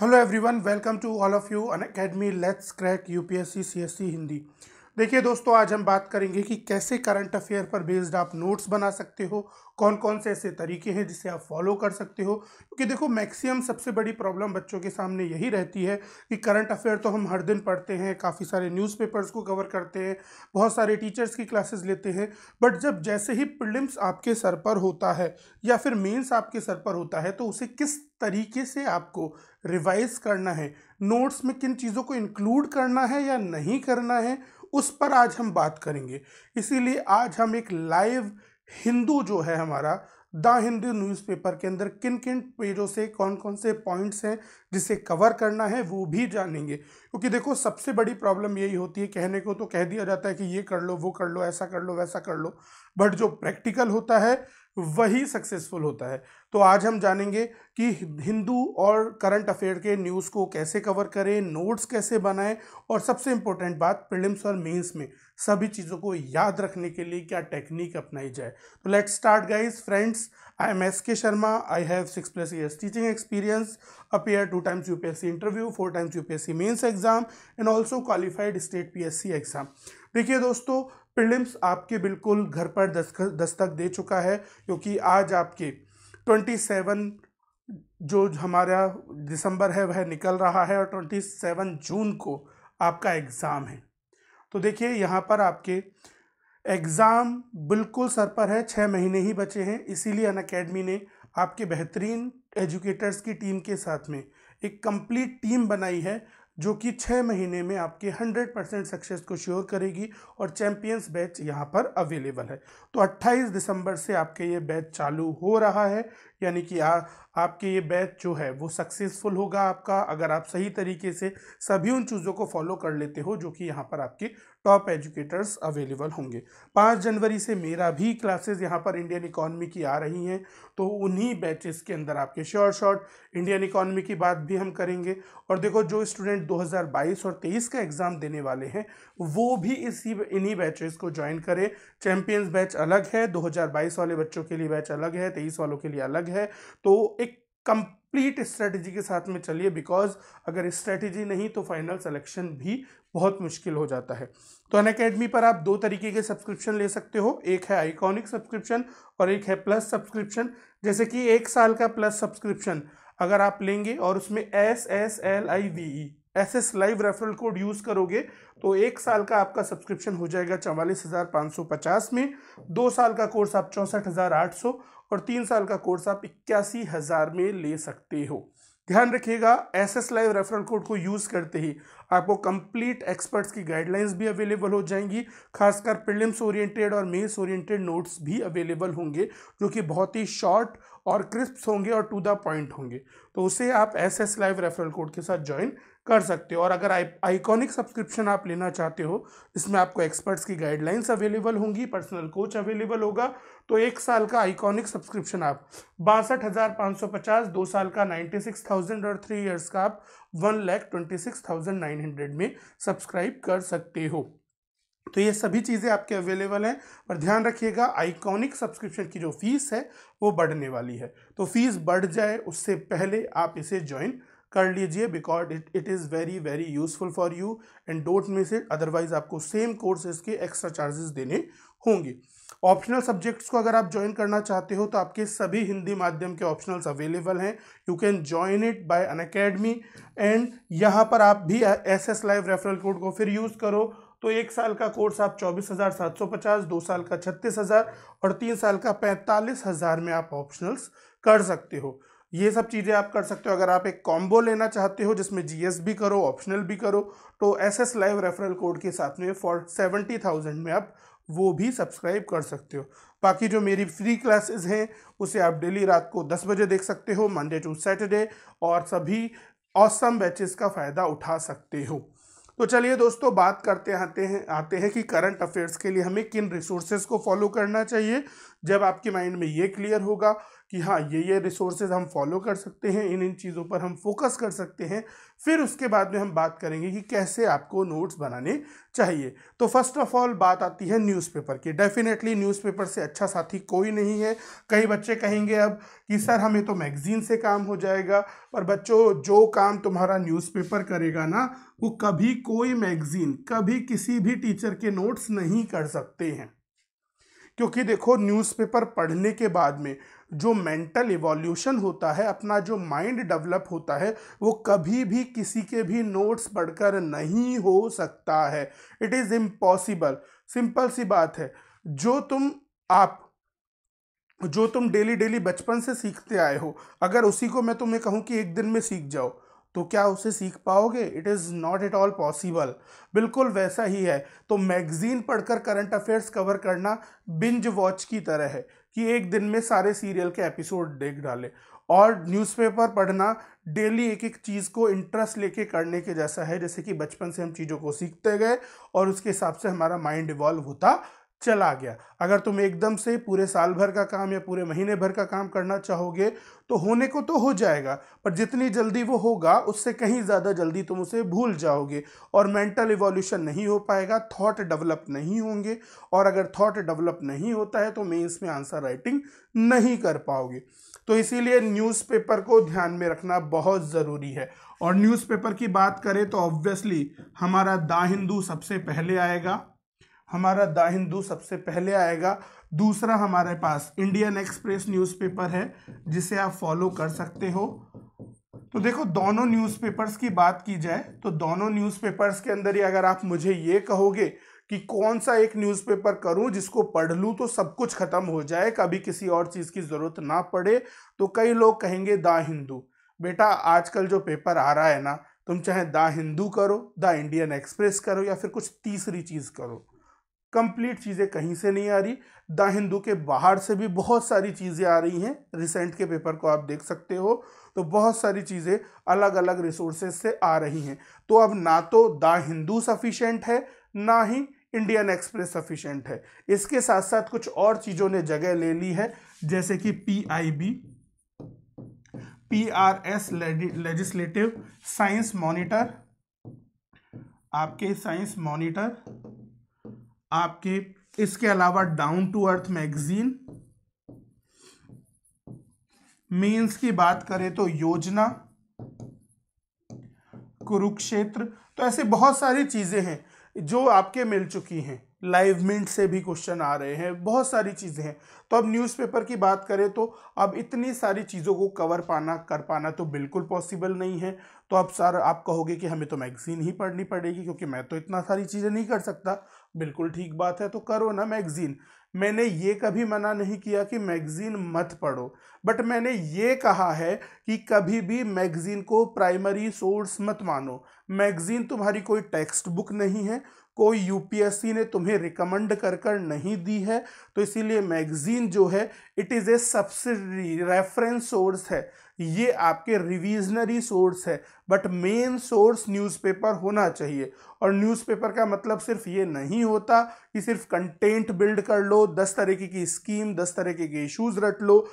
hello everyone welcome to all of you Unacademy let's crack UPSC CSC Hindi देखिए दोस्तों आज हम बात करेंगे कि कैसे करंट अफेयर पर बेस्ड आप नोट्स बना सकते हो कौन कौन से ऐसे तरीके हैं जिसे आप फॉलो कर सकते हो क्योंकि देखो मैक्सिमम सबसे बड़ी प्रॉब्लम बच्चों के सामने यही रहती है कि करंट अफेयर तो हम हर दिन पढ़ते हैं काफ़ी सारे न्यूज़पेपर्स को कवर करते हैं बहुत सारे टीचर्स की क्लासेस लेते हैं बट जब जैसे ही प्रिलिम्स आपके सर पर होता है या फिर मेन्स आपके सर पर होता है तो उसे किस तरीके से आपको रिवाइज करना है नोट्स में किन चीज़ों को इंक्लूड करना है या नहीं करना है उस पर आज हम बात करेंगे इसीलिए आज हम एक लाइव हिंदू जो है हमारा द हिंदू न्यूज़पेपर के अंदर किन किन पेजों से कौन कौन से पॉइंट्स हैं जिसे कवर करना है वो भी जानेंगे क्योंकि देखो सबसे बड़ी प्रॉब्लम यही होती है कहने को तो कह दिया जाता है कि ये कर लो वो कर लो ऐसा कर लो वैसा कर लो बट जो प्रैक्टिकल होता है वही सक्सेसफुल होता है तो आज हम जानेंगे कि हिंदू और करंट अफेयर के न्यूज़ को कैसे कवर करें नोट्स कैसे बनाएं और सबसे इम्पोर्टेंट बात प्रिलिम्स और मेंस में सभी चीज़ों को याद रखने के लिए क्या टेक्निक अपनाई जाए तो let's start guys friends I am S K Sharma I have six plus years teaching experience appear two times U P S C interview four times U P S C mains exam and also qualified state P S C exam देखिए दोस्तों prelims आपके बिल्कुल घर पर दस्तक दे चुका है क्योंकि आज आपके ट्वेंटी सेवन जो हमारा दिसंबर है वह निकल रहा है और ट्वेंटी सेवन जून को आपका एग्ज़ाम है तो देखिए यहाँ पर आपके एग्ज़ाम बिल्कुल सर पर है छः महीने ही बचे हैं इसीलिए अन अकेडमी ने आपके बेहतरीन एजुकेटर्स की टीम के साथ में एक कंप्लीट टीम बनाई है जो कि छः महीने में आपके 100 परसेंट सक्सेस को श्योर करेगी और चैम्पियंस बैच यहाँ पर अवेलेबल है तो 28 दिसंबर से आपके ये बैच चालू हो रहा है यानी कि आ, आपके ये बैच जो है वो सक्सेसफुल होगा आपका अगर आप सही तरीके से सभी उन चीज़ों को फॉलो कर लेते हो जो कि यहाँ पर आपकी टॉप एजुकेटर्स अवेलेबल होंगे पाँच जनवरी से मेरा भी क्लासेस यहाँ पर इंडियन इकोनॉमी की आ रही हैं तो उन्हीं बैचेस के अंदर आपके श्योर शॉर्ट इंडियन इकोनॉमी की बात भी हम करेंगे और देखो जो स्टूडेंट 2022 और 23 का एग्ज़ाम देने वाले हैं वो भी इसी इन्हीं बैचेस को ज्वाइन करें चैम्पियंस बैच अलग है 2022 वाले बच्चों के लिए बैच अलग है तेईस वालों के लिए अलग है तो एक कम कंप्लीट स्ट्रेटजी के साथ में चलिए बिकॉज अगर स्ट्रेटजी नहीं तो फाइनल सिलेक्शन भी बहुत मुश्किल हो जाता है तो अन अकेडमी पर आप दो तरीके के सब्सक्रिप्शन ले सकते हो एक है आइकॉनिक सब्सक्रिप्शन और एक है प्लस सब्सक्रिप्शन जैसे कि एक साल का प्लस सब्सक्रिप्शन अगर आप लेंगे और उसमें S S L I V E S S live referral code use करोगे तो एक साल का आपका सब्सक्रिप्शन हो जाएगा चवालीस हज़ार पाँच सौ पचास में दो साल का कोर्स आप चौंसठ हज़ार आठ सौ और तीन साल का कोर्स आप इक्यासी हज़ार में ले सकते हो ध्यान रखिएगा S S live referral code को यूज़ करते ही आपको कंप्लीट एक्सपर्ट्स की गाइडलाइंस भी अवेलेबल हो जाएंगी खासकर प्रिलिम्स ओरिएंटेड और मेस ओरिएंटेड नोट्स भी अवेलेबल होंगे जो कि बहुत ही शॉर्ट और क्रिस्प्स होंगे और टू द पॉइंट होंगे तो उसे आप S S live referral code के साथ ज्वाइन कर सकते हो और अगर आइकॉनिक सब्सक्रिप्शन आप लेना चाहते हो इसमें आपको एक्सपर्ट्स की गाइडलाइंस अवेलेबल होंगी पर्सनल कोच अवेलेबल होगा तो एक साल का आइकॉनिक सब्सक्रिप्शन आप बासठ हज़ार पाँच सौ पचास दो साल का नाइन्टी सिक्स थाउजेंड और थ्री ईयर्स का आप one lakh twenty six thousand nine hundred में सब्सक्राइब कर सकते हो तो ये सभी चीज़ें आपके अवेलेबल हैं और ध्यान रखिएगा आइकॉनिक सब्सक्रिप्शन की जो फीस है वो बढ़ने वाली है तो फीस बढ़ जाए उससे पहले आप इसे ज्वाइन कर लीजिए because it it is very very useful for you and don't miss it otherwise आपको सेम कोर्सेज के एक्स्ट्रा चार्जेस देने होंगे ऑप्शनल सब्जेक्ट्स को अगर आप ज्वाइन करना चाहते हो तो आपके सभी हिंदी माध्यम के ऑप्शनल्स अवेलेबल हैं you can join it by Unacademy and यहाँ पर आप भी S S live referral code को फिर यूज़ करो तो एक साल का कोर्स आप चौबीस हज़ार सात सौ पचास दो साल का छत्तीस हज़ार और तीन साल का पैंतालीस हज़ार में आप ऑप्शनल्स कर सकते हो ये सब चीज़ें आप कर सकते हो अगर आप एक कॉम्बो लेना चाहते हो जिसमें जी भी करो ऑप्शनल भी करो तो S S live referral code के साथ में फॉर सेवेंटी थाउजेंड में आप वो भी सब्सक्राइब कर सकते हो बाकी जो मेरी फ्री क्लासेस हैं उसे आप डेली रात को दस बजे देख सकते हो मंडे टू सैटरडे और सभी औसम बैचेस का फ़ायदा उठा सकते हो तो चलिए दोस्तों बात करते आते हैं आते हैं कि करंट अफेयर्स के लिए हमें किन रिसोर्सेज को फॉलो करना चाहिए जब आपके माइंड में ये क्लियर होगा कि हाँ ये ये रिसोर्सेज हम फॉलो कर सकते हैं इन इन चीज़ों पर हम फोकस कर सकते हैं फिर उसके बाद में हम बात करेंगे कि कैसे आपको नोट्स बनाने चाहिए तो फर्स्ट ऑफ ऑल बात आती है न्यूज़पेपर की डेफिनेटली न्यूज़पेपर से अच्छा साथी कोई नहीं है कई बच्चे कहेंगे अब कि सर हमें तो मैगज़ीन से काम हो जाएगा पर बच्चों जो काम तुम्हारा न्यूज़पेपर करेगा ना वो कभी कोई मैगज़ीन कभी किसी भी टीचर के नोट्स नहीं कर सकते हैं क्योंकि देखो न्यूज़पेपर पढ़ने के बाद में जो मेंटल इवोल्यूशन होता है अपना जो माइंड डेवलप होता है वो कभी भी किसी के भी नोट्स पढ़कर नहीं हो सकता है इट इज़ इम्पॉसिबल सिंपल सी बात है जो तुम आप जो तुम डेली डेली बचपन से सीखते आए हो अगर उसी को मैं तुम्हें कहूँ कि एक दिन में सीख जाओ तो क्या उसे सीख पाओगे it is not at all possible बिल्कुल वैसा ही है तो मैगज़ीन पढ़कर करंट अफेयर्स कवर करना बिंज वॉच की तरह है कि एक दिन में सारे सीरियल के एपिसोड देख डाले और न्यूज़पेपर पढ़ना डेली एक एक चीज़ को इंटरेस्ट लेके करने के जैसा है जैसे कि बचपन से हम चीज़ों को सीखते गए और उसके हिसाब से हमारा माइंड इवॉल्व होता चला गया अगर तुम एकदम से पूरे साल भर का काम या पूरे महीने भर का काम करना चाहोगे तो होने को तो हो जाएगा पर जितनी जल्दी वो होगा उससे कहीं ज़्यादा जल्दी तुम उसे भूल जाओगे और मेंटल इवोल्यूशन नहीं हो पाएगा थॉट डेवलप नहीं होंगे और अगर थॉट डेवलप नहीं होता है तो मेंस में आंसर राइटिंग नहीं कर पाओगे तो इसीलिए न्यूज़पेपर को ध्यान में रखना बहुत ज़रूरी है और न्यूज़पेपर की बात करें तो ऑब्वियसली हमारा दा हिंदू सबसे पहले आएगा हमारा द हिंदू सबसे पहले आएगा दूसरा हमारे पास इंडियन एक्सप्रेस न्यूज़पेपर है जिसे आप फॉलो कर सकते हो तो देखो दोनों न्यूज़पेपर्स की बात की जाए तो दोनों न्यूज़पेपर्स के अंदर ही अगर आप मुझे ये कहोगे कि कौन सा एक न्यूज़पेपर करूं जिसको पढ़ लूं तो सब कुछ ख़त्म हो जाए कभी किसी और चीज़ की ज़रूरत ना पड़े तो कई लोग कहेंगे द हिंदू बेटा आजकल जो पेपर आ रहा है ना तुम चाहे द हिंदू करो द इंडियन एक्सप्रेस करो या फिर कुछ तीसरी चीज़ करो कंप्लीट चीज़ें कहीं से नहीं आ रही द हिंदू के बाहर से भी बहुत सारी चीज़ें आ रही हैं रिसेंट के पेपर को आप देख सकते हो तो बहुत सारी चीज़ें अलग अलग रिसोर्सेज से आ रही हैं तो अब ना तो द हिंदू सफिशेंट है ना ही इंडियन एक्सप्रेस सफिशेंट है इसके साथ साथ कुछ और चीज़ों ने जगह ले ली है जैसे कि P I B P R S legislative science monitor आपके साइंस मॉनिटर आपके इसके अलावा down to earth magazine means की बात करें तो योजना कुरुक्षेत्र तो ऐसे बहुत सारी चीज़ें हैं जो आपके मिल चुकी हैं लाइव मिंट से भी क्वेश्चन आ रहे हैं बहुत सारी चीज़ें हैं तो अब न्यूज़पेपर की बात करें तो अब इतनी सारी चीज़ों को कवर पाना कर पाना तो बिल्कुल पॉसिबल नहीं है तो अब सर आप कहोगे कि हमें तो मैगजीन ही पढ़नी पड़ेगी क्योंकि मैं तो इतना सारी चीज़ें नहीं कर सकता बिल्कुल ठीक बात है तो करो ना मैगजीन मैंने ये कभी मना नहीं किया कि मैगजीन मत पढ़ो बट मैंने ये कहा है कि कभी भी मैगजीन को प्राइमरी सोर्स मत मानो मैगजीन तुम्हारी कोई टेक्स्ट बुक नहीं है कोई यूपीएससी ने तुम्हें रिकमेंड कर कर नहीं दी है तो इसीलिए मैगजीन जो है it is a subsidiary reference source है ये आपके रिविजनरी सोर्स है बट मेन सोर्स न्यूज़पेपर होना चाहिए और न्यूज़पेपर का मतलब सिर्फ ये नहीं होता कि सिर्फ कंटेंट बिल्ड कर लो दस तरीके की स्कीम दस तरीके के इश्यूज रट लो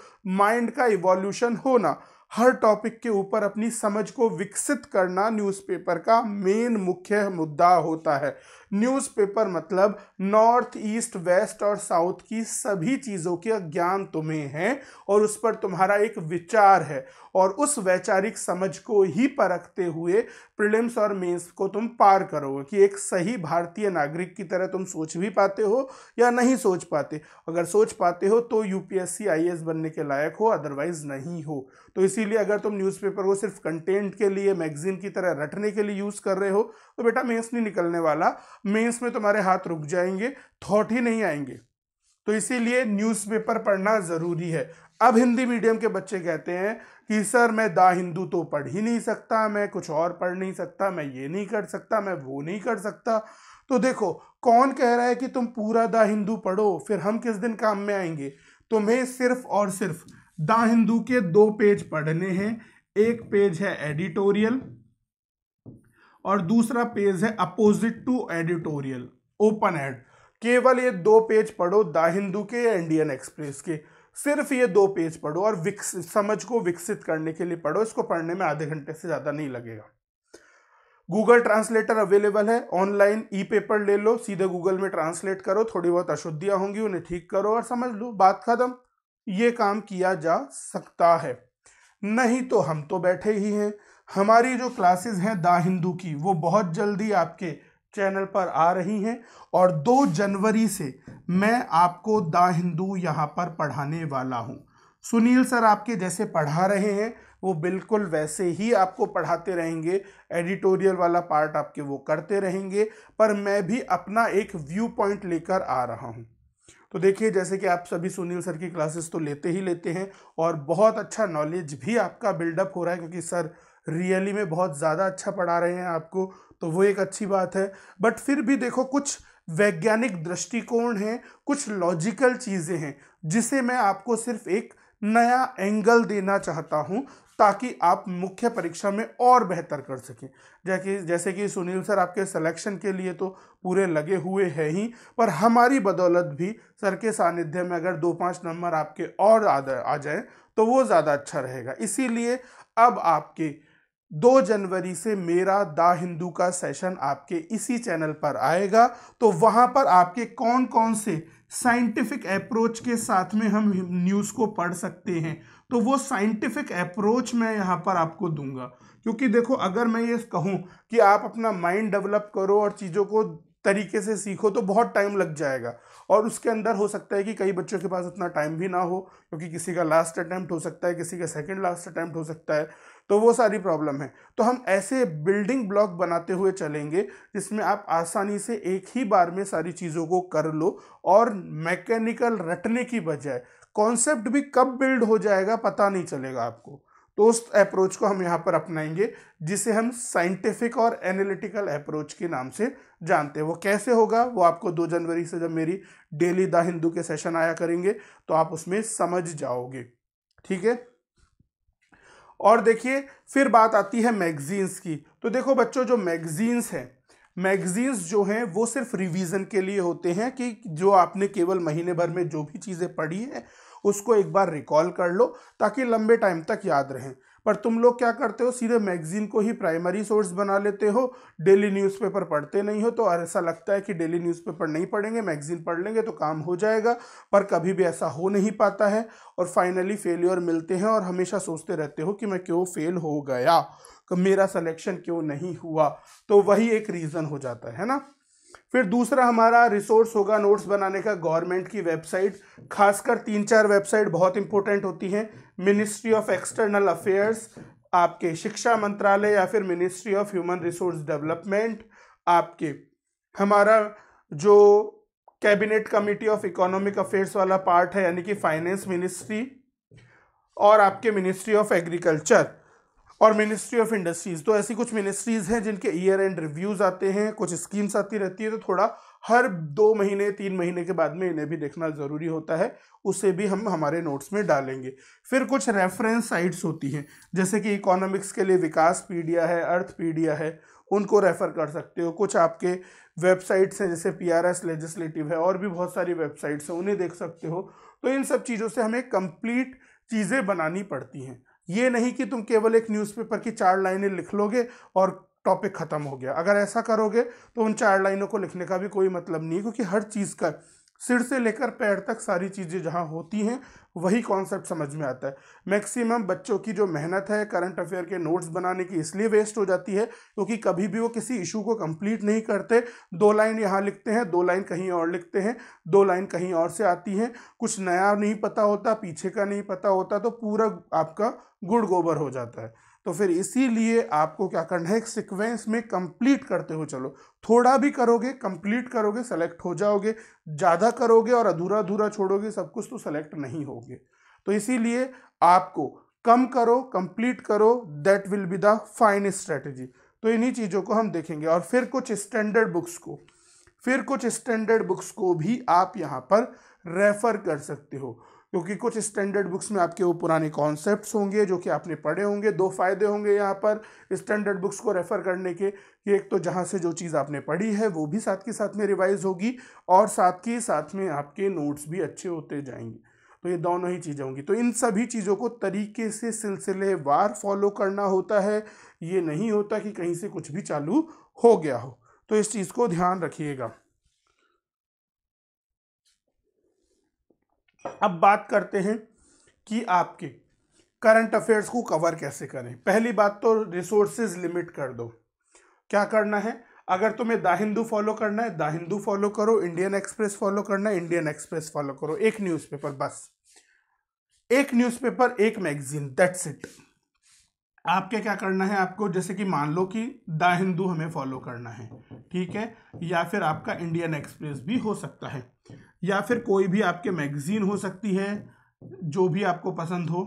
माइंड का इवोल्यूशन होना हर टॉपिक के ऊपर अपनी समझ को विकसित करना न्यूज़पेपर का मेन मुख्य मुद्दा होता है न्यूज़पेपर मतलब नॉर्थ ईस्ट वेस्ट और साउथ की सभी चीज़ों के ज्ञान तुम्हें हैं और उस पर तुम्हारा एक विचार है और उस वैचारिक समझ को ही परखते हुए प्रीलिम्स और मेंस को तुम पार करोगे कि एक सही भारतीय नागरिक की तरह तुम सोच भी पाते हो या नहीं सोच पाते अगर सोच पाते हो तो यूपीएससी आईएएस बनने के लायक हो अदरवाइज नहीं हो तो इसीलिए अगर तुम न्यूज़पेपर को सिर्फ कंटेंट के लिए मैगजीन की तरह रटने के लिए यूज़ कर रहे हो तो बेटा मेंस नहीं निकलने वाला मेंस में तुम्हारे हाथ रुक जाएंगे थॉट ही नहीं आएंगे तो इसीलिए न्यूज़पेपर पढ़ना ज़रूरी है अब हिंदी मीडियम के बच्चे कहते हैं कि सर मैं दा हिंदू तो पढ़ ही नहीं सकता मैं कुछ और पढ़ नहीं सकता मैं ये नहीं कर सकता मैं वो नहीं कर सकता तो देखो कौन कह रहा है कि तुम पूरा दा हिंदू पढ़ो फिर हम किस दिन काम में आएंगे तुम्हें सिर्फ और सिर्फ दा हिंदू के दो पेज पढ़ने हैं एक पेज है एडिटोरियल और दूसरा पेज है opposite to editorial open ed केवल ये दो पेज पढ़ो दा हिंदू के इंडियन एक्सप्रेस के सिर्फ ये दो पेज पढ़ो और विकसित समझ को विकसित करने के लिए पढ़ो इसको पढ़ने में आधे घंटे से ज़्यादा नहीं लगेगा गूगल ट्रांसलेटर अवेलेबल है ऑनलाइन ई पेपर ले लो सीधे गूगल में ट्रांसलेट करो थोड़ी बहुत अशुद्धियाँ होंगी उन्हें ठीक करो और समझ लो बात खत्म ये काम किया जा सकता है नहीं तो हम तो बैठे ही हैं हमारी जो क्लासेस हैं दा हिंदू की वो बहुत जल्दी आपके चैनल पर आ रही हैं और 2 जनवरी से मैं आपको द हिंदू यहाँ पर पढ़ाने वाला हूँ सुनील सर आपके जैसे पढ़ा रहे हैं वो बिल्कुल वैसे ही आपको पढ़ाते रहेंगे एडिटोरियल वाला पार्ट आपके वो करते रहेंगे पर मैं भी अपना एक व्यू पॉइंट लेकर आ रहा हूँ तो देखिए जैसे कि आप सभी सुनील सर की क्लासेस तो लेते ही लेते हैं और बहुत अच्छा नॉलेज भी आपका बिल्डअप हो रहा है क्योंकि सर रियली में बहुत ज़्यादा अच्छा पढ़ा रहे हैं आपको तो वो एक अच्छी बात है बट फिर भी देखो कुछ वैज्ञानिक दृष्टिकोण हैं कुछ लॉजिकल चीज़ें हैं जिसे मैं आपको सिर्फ एक नया एंगल देना चाहता हूँ ताकि आप मुख्य परीक्षा में और बेहतर कर सकें जैसे जैसे कि सुनील सर आपके सिलेक्शन के लिए तो पूरे लगे हुए हैं ही पर हमारी बदौलत भी सर के सानिध्य में अगर दो पाँच नंबर आपके और आ जाए तो वो ज़्यादा अच्छा रहेगा इसीलिए अब आपके दो जनवरी से मेरा द हिंदू का सेशन आपके इसी चैनल पर आएगा तो वहाँ पर आपके कौन कौन से साइंटिफिक अप्रोच के साथ में हम न्यूज़ को पढ़ सकते हैं तो वो साइंटिफिक अप्रोच मैं यहाँ पर आपको दूंगा क्योंकि देखो अगर मैं ये कहूँ कि आप अपना माइंड डेवलप करो और चीज़ों को तरीके से सीखो तो बहुत टाइम लग जाएगा और उसके अंदर हो सकता है कि कई बच्चों के पास उतना टाइम भी ना हो क्योंकि किसी का लास्ट अटैम्प्ट हो सकता है किसी का सेकंड लास्ट अटैम्प्ट हो सकता है तो वो सारी प्रॉब्लम है तो हम ऐसे बिल्डिंग ब्लॉक बनाते हुए चलेंगे जिसमें आप आसानी से एक ही बार में सारी चीज़ों को कर लो और मैकेनिकल रटने की बजाय कॉन्सेप्ट भी कब बिल्ड हो जाएगा पता नहीं चलेगा आपको तो उस अप्रोच को हम यहाँ पर अपनाएंगे जिसे हम साइंटिफिक और एनालिटिकल अप्रोच के नाम से जानते हैं वो कैसे होगा वो आपको दो जनवरी से जब मेरी डेली द हिंदू के सेशन आया करेंगे तो आप उसमें समझ जाओगे ठीक है और देखिए फिर बात आती है मैगजीन्स की तो देखो बच्चों जो मैगजीन्स हैं मैगजीन्स जो हैं वो सिर्फ रिवीजन के लिए होते हैं कि जो आपने केवल महीने भर में जो भी चीज़ें पढ़ी हैं उसको एक बार रिकॉल कर लो ताकि लंबे टाइम तक याद रहें पर तुम लोग क्या करते हो सीधे मैगजीन को ही प्राइमरी सोर्स बना लेते हो डेली न्यूज़पेपर पढ़ते नहीं हो तो ऐसा लगता है कि डेली न्यूज़पेपर नहीं पढ़ेंगे मैगजीन पढ़ लेंगे तो काम हो जाएगा पर कभी भी ऐसा हो नहीं पाता है और फाइनली फेलियर मिलते हैं और हमेशा सोचते रहते हो कि मैं क्यों फेल हो गया तो मेरा सलेक्शन क्यों नहीं हुआ तो वही एक रीज़न हो जाता है ना फिर दूसरा हमारा रिसोर्स होगा नोट्स बनाने का गवर्नमेंट की वेबसाइट खासकर तीन चार वेबसाइट बहुत इंपॉर्टेंट होती हैं मिनिस्ट्री ऑफ एक्सटर्नल अफेयर्स आपके शिक्षा मंत्रालय या फिर ministry of human resource development आपके हमारा जो cabinet committee of economic affairs वाला पार्ट है यानी कि फाइनेंस मिनिस्ट्री और आपके मिनिस्ट्री ऑफ एग्रीकल्चर और मिनिस्ट्री ऑफ इंडस्ट्रीज़ तो ऐसी कुछ मिनिस्ट्रीज़ हैं जिनके ईयर एंड रिव्यूज़ आते हैं कुछ स्कीम्स आती रहती है तो थोड़ा हर दो महीने तीन महीने के बाद में इन्हें भी देखना ज़रूरी होता है उसे भी हम हमारे नोट्स में डालेंगे फिर कुछ रेफरेंस साइट्स होती हैं जैसे कि इकोनॉमिक्स के लिए विकास पीडिया है अर्थ पीडिया है उनको रेफ़र कर सकते हो कुछ आपके वेबसाइट्स हैं जैसे पी आर एस लेजिस्लेटिव है और भी बहुत सारी वेबसाइट्स हैं उन्हें देख सकते हो तो इन सब चीज़ों से हमें कंप्लीट चीज़ें बनानी पड़ती हैं ये नहीं कि तुम केवल एक न्यूज़पेपर की चार लाइनें लिख लोगे और टॉपिक ख़त्म हो गया अगर ऐसा करोगे तो उन चार लाइनों को लिखने का भी कोई मतलब नहीं है क्योंकि हर चीज़ का सिर से लेकर पैर तक सारी चीज़ें जहाँ होती हैं वही कॉन्सेप्ट समझ में आता है मैक्सिमम बच्चों की जो मेहनत है करंट अफेयर के नोट्स बनाने की इसलिए वेस्ट हो जाती है क्योंकि कभी भी वो किसी इशू को कंप्लीट नहीं करते दो लाइन यहाँ लिखते हैं दो लाइन कहीं और लिखते हैं दो लाइन कहीं और से आती हैं कुछ नया नहीं पता होता पीछे का नहीं पता होता तो पूरा आपका गुड़ गोबर हो जाता है तो फिर इसीलिए आपको क्या करना है एक सिक्वेंस में कंप्लीट करते हुए चलो थोड़ा भी करोगे कंप्लीट करोगे सेलेक्ट हो जाओगे ज़्यादा करोगे और अधूरा अधूरा छोड़ोगे सब कुछ तो सेलेक्ट नहीं होगे तो इसीलिए आपको कम करो कंप्लीट करो that will be the fine strategy तो इन्हीं चीज़ों को हम देखेंगे और फिर कुछ स्टैंडर्ड बुक्स को फिर कुछ स्टैंडर्ड बुक्स को भी आप यहाँ पर रेफर कर सकते हो क्योंकि कुछ स्टैंडर्ड बुक्स में आपके वो पुराने कॉन्सेप्ट्स होंगे जो कि आपने पढ़े होंगे दो फायदे होंगे यहाँ पर स्टैंडर्ड बुक्स को रेफ़र करने के कि एक तो जहाँ से जो चीज़ आपने पढ़ी है वो भी साथ के साथ में रिवाइज होगी और साथ के साथ में आपके नोट्स भी अच्छे होते जाएंगे तो ये दोनों ही चीज़ें होंगी तो इन सभी चीज़ों को तरीके से सिलसिलेवार फॉलो करना होता है ये नहीं होता कि कहीं से कुछ भी चालू हो गया हो तो इस चीज़ को ध्यान रखिएगा अब बात करते हैं कि आपके करंट अफेयर्स को कवर कैसे करें पहली बात तो रिसोर्सेज लिमिट कर दो क्या करना है अगर तुम्हें द हिंदू फॉलो करना है द हिंदू फॉलो करो इंडियन एक्सप्रेस फॉलो करना है इंडियन एक्सप्रेस फॉलो करो एक न्यूज़पेपर बस एक न्यूज़पेपर एक मैगजीन दैट्स इट आपके क्या करना है आपको जैसे कि मान लो कि द हिंदू हमें फॉलो करना है ठीक है या फिर आपका इंडियन एक्सप्रेस भी हो सकता है या फिर कोई भी आपके मैगज़ीन हो सकती है जो भी आपको पसंद हो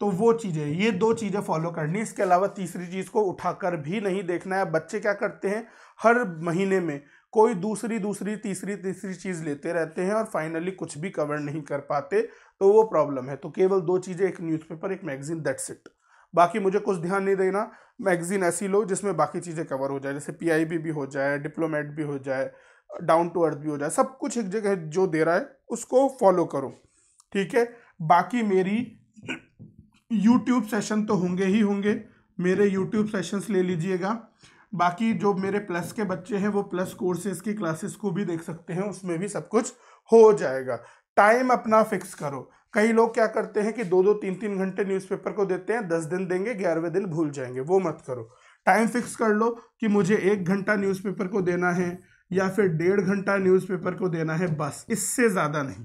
तो वो चीज़ें ये दो चीज़ें फॉलो करनी इसके अलावा तीसरी चीज़ को उठाकर भी नहीं देखना है बच्चे क्या करते हैं हर महीने में कोई दूसरी दूसरी तीसरी तीसरी चीज़ लेते रहते हैं और फाइनली कुछ भी कवर नहीं कर पाते तो वो प्रॉब्लम है तो केवल दो चीज़ें एक न्यूज़पेपर एक मैगजीन दैट्स इट बाकी मुझे कुछ ध्यान नहीं देना मैगजीन ऐसी लो जिसमें बाकी चीज़ें कवर हो जाए जैसे पीआईबी भी हो जाए डिप्लोमेट भी हो जाए डाउन टू अर्थ भी हो जाए सब कुछ एक जगह जो दे रहा है उसको फॉलो करो ठीक है बाकी मेरी यूट्यूब सेशन तो होंगे ही होंगे मेरे यूट्यूब सेशंस ले लीजिएगा बाकी जो मेरे प्लस के बच्चे हैं वो प्लस कोर्सेज की क्लासेस को भी देख सकते हैं उसमें भी सब कुछ हो जाएगा टाइम अपना फिक्स करो कई लोग क्या करते हैं कि दो दो तीन तीन घंटे न्यूज़पेपर को देते हैं दस दिन देंगे ग्यारहवें दिन भूल जाएंगे वो मत करो टाइम फिक्स कर लो कि मुझे एक घंटा न्यूज़पेपर को देना है या फिर डेढ़ घंटा न्यूज़पेपर को देना है बस इससे ज़्यादा नहीं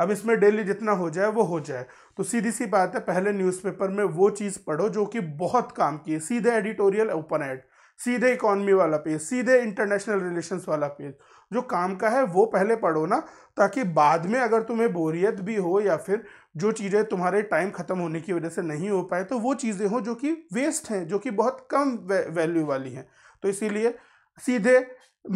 अब इसमें डेली जितना हो जाए वो हो जाए तो सीधी सी बात है पहले न्यूज़पेपर में वो चीज़ पढ़ो जो कि बहुत काम की है सीधे एडिटोरियल ओपन एड सीधे इकॉनमी वाला पेज सीधे इंटरनेशनल रिलेशंस वाला पेज जो काम का है वो पहले पढ़ो ना ताकि बाद में अगर तुम्हें बोरियत भी हो या फिर जो चीज़ें तुम्हारे टाइम ख़त्म होने की वजह से नहीं हो पाए तो वो चीज़ें हों जो कि वेस्ट हैं जो कि बहुत कम वैल्यू वाली हैं तो इसीलिए सीधे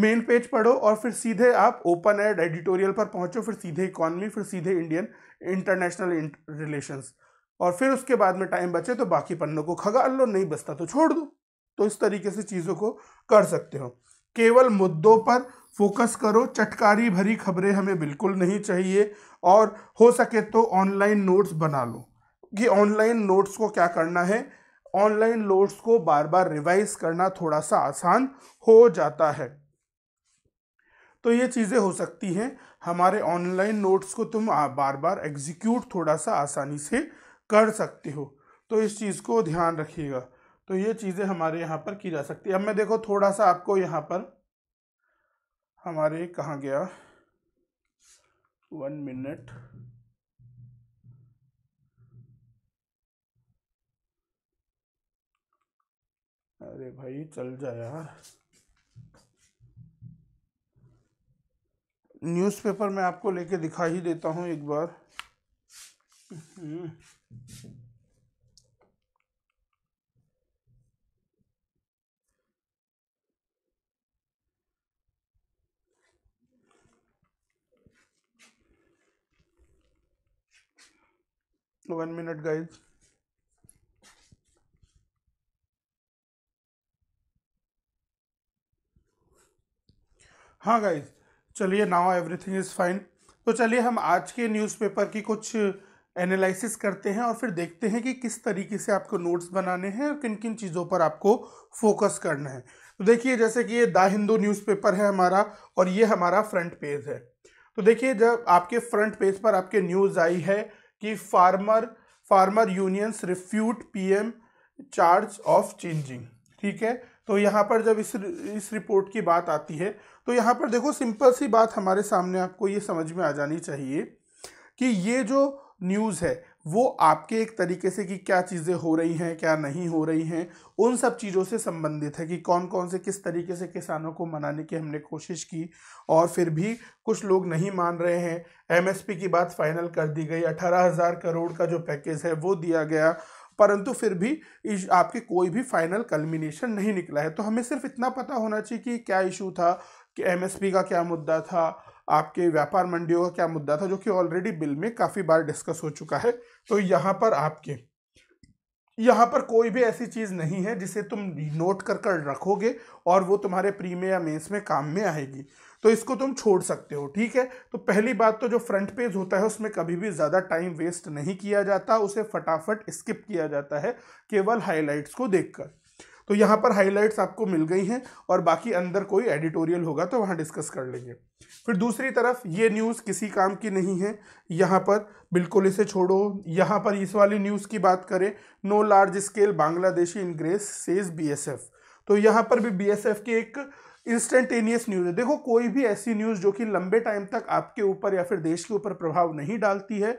मेन पेज पढ़ो और फिर सीधे आप ओपन एड एडिटोरियल पर पहुंचो फिर सीधे इकॉनमी फिर सीधे इंडियन इंटरनेशनल रिलेशंस और फिर उसके बाद में टाइम बचे तो बाकी पन्नों को खगा लो नहीं बचता तो छोड़ दो तो इस तरीके से चीज़ों को कर सकते हो केवल मुद्दों पर फोकस करो चटकारी भरी खबरें हमें बिल्कुल नहीं चाहिए और हो सके तो ऑनलाइन नोट्स बना लो कि ऑनलाइन नोट्स को क्या करना है ऑनलाइन नोट्स को बार बार रिवाइज करना थोड़ा सा आसान हो जाता है तो ये चीज़ें हो सकती हैं हमारे ऑनलाइन नोट्स को तुम बार बार एग्जीक्यूट थोड़ा सा आसानी से कर सकते हो तो इस चीज़ को ध्यान रखिएगा तो ये चीज़ें हमारे यहाँ पर की जा सकती है अब मैं देखो थोड़ा सा आपको यहाँ पर हमारे कहाँ गया वन मिनट अरे भाई चल जा यार न्यूज़पेपर में आपको लेके दिखा ही देता हूँ एक बार वन मिनट गाइज हाँ गाइज चलिए नाउ एवरीथिंग इज़ फाइन तो चलिए हम आज के न्यूज़पेपर की कुछ एनालिसिस करते हैं और फिर देखते हैं कि किस तरीके से आपको नोट्स बनाने हैं और किन किन चीज़ों पर आपको फोकस करना है तो देखिए जैसे कि ये द हिंदू न्यूज़पेपर है हमारा और ये हमारा फ्रंट पेज है तो देखिए जब आपके फ्रंट पेज पर आपके न्यूज़ आई है कि farmer farmer unions refute PM charge of changing ठीक है तो यहाँ पर जब इस इस रिपोर्ट की बात आती है तो यहाँ पर देखो सिंपल सी बात हमारे सामने आपको ये समझ में आ जानी चाहिए कि ये जो न्यूज़ है वो आपके एक तरीके से कि क्या चीज़ें हो रही हैं क्या नहीं हो रही हैं उन सब चीज़ों से संबंधित है कि कौन कौन से किस तरीके से किसानों को मनाने की हमने कोशिश की और फिर भी कुछ लोग नहीं मान रहे हैं एमएसपी की बात फाइनल कर दी गई अठारह हज़ार करोड़ का जो पैकेज है वो दिया गया परंतु फिर भी इस आपके कोई भी फाइनल कलमिनेशन नहीं निकला है तो हमें सिर्फ इतना पता होना चाहिए कि क्या इशू था कि एमएसपी का क्या मुद्दा था आपके व्यापार मंडियों का क्या मुद्दा था जो कि ऑलरेडी बिल में काफ़ी बार डिस्कस हो चुका है तो यहाँ पर आपके यहाँ पर कोई भी ऐसी चीज़ नहीं है जिसे तुम नोट कर कर रखोगे और वो तुम्हारे प्री में या मेंस में काम में आएगी तो इसको तुम छोड़ सकते हो ठीक है तो पहली बात तो जो फ्रंट पेज होता है उसमें कभी भी ज़्यादा टाइम वेस्ट नहीं किया जाता उसे फटाफट स्किप किया जाता है केवल हाईलाइट्स को देखकर तो यहाँ पर हाईलाइट्स आपको मिल गई हैं और बाकी अंदर कोई एडिटोरियल होगा तो वहाँ डिस्कस कर लेंगे फिर दूसरी तरफ ये न्यूज़ किसी काम की नहीं है यहाँ पर बिल्कुल इसे छोड़ो यहाँ पर इस वाली न्यूज़ की बात करें no large scale Bangladeshi ingress says be तो यहाँ पर भी बी की एक इंस्टेंटेनियस न्यूज है देखो कोई भी ऐसी न्यूज जो कि लंबे टाइम तक आपके ऊपर या फिर देश के ऊपर प्रभाव नहीं डालती है